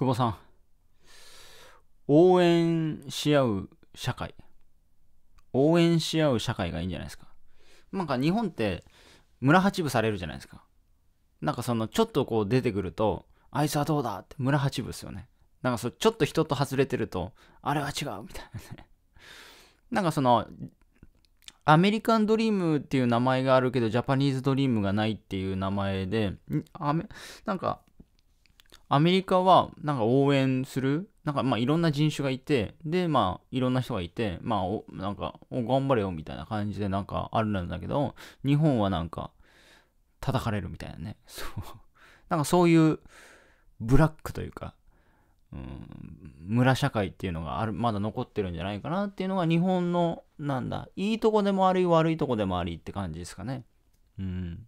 久保さん応援し合う社会応援し合う社会がいいんじゃないですかなんか日本って村八分されるじゃないですかなんかそのちょっとこう出てくるとあいつはどうだって村八分ですよねなんかそちょっと人と外れてるとあれは違うみたいなねなんかそのアメリカンドリームっていう名前があるけど、ジャパニーズドリームがないっていう名前で、あめなんか、アメリカはなんか応援するなんかまあいろんな人種がいて、でまあいろんな人がいて、まあおなんかお頑張れよみたいな感じでなんかあるんだけど、日本はなんか叩かれるみたいなね。そう。なんかそういうブラックというか、うん、村社会っていうのがある、まだ残ってるんじゃないかなっていうのが日本の、なんだ、いいとこでもあり悪いとこでもありって感じですかね。うん。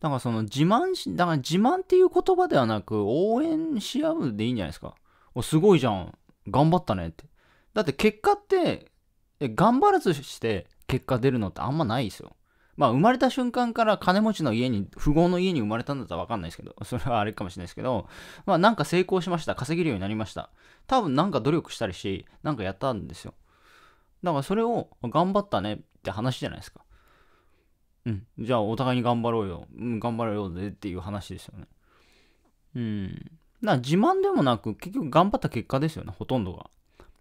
だからその自慢し、だから自慢っていう言葉ではなく、応援し合うでいいんじゃないですか。お、すごいじゃん。頑張ったねって。だって結果って、頑張らずして結果出るのってあんまないですよ。まあ生まれた瞬間から金持ちの家に、富豪の家に生まれたんだったらわかんないですけど、それはあれかもしれないですけど、まあなんか成功しました。稼げるようになりました。多分なんか努力したりし、なんかやったんですよ。だからそれを頑張ったねって話じゃないですか。うん、じゃあお互いに頑張ろうよ、うん、頑張ろうよぜっていう話ですよね。うん。な自慢でもなく、結局頑張った結果ですよね、ほとんどが。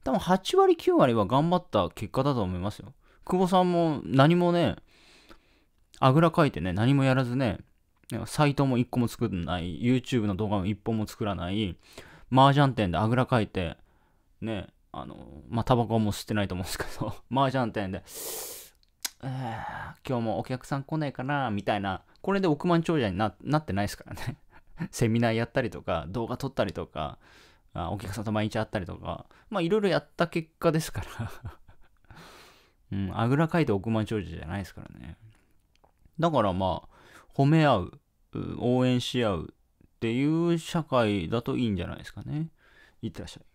多分8割、9割は頑張った結果だと思いますよ。久保さんも何もね、あぐらかいてね、何もやらずね、サイトも1個も作らない、YouTube の動画も1本も作らない、麻雀店であぐらかいて、ね、あの、まあ、タバコも吸ってないと思うんですけど、麻雀店で、え今日もお客さん来ねえかな、みたいな、これで億万長者にななってないですからね。セミナーやったりとか、動画撮ったりとか、あお客さんと毎日会ったりとか、まあいろいろやった結果ですから うん、あぐらかいて億万長者じゃないですからね。だからまあ、褒め合う、応援し合うっていう社会だといいんじゃないですかね。いってらっしゃい。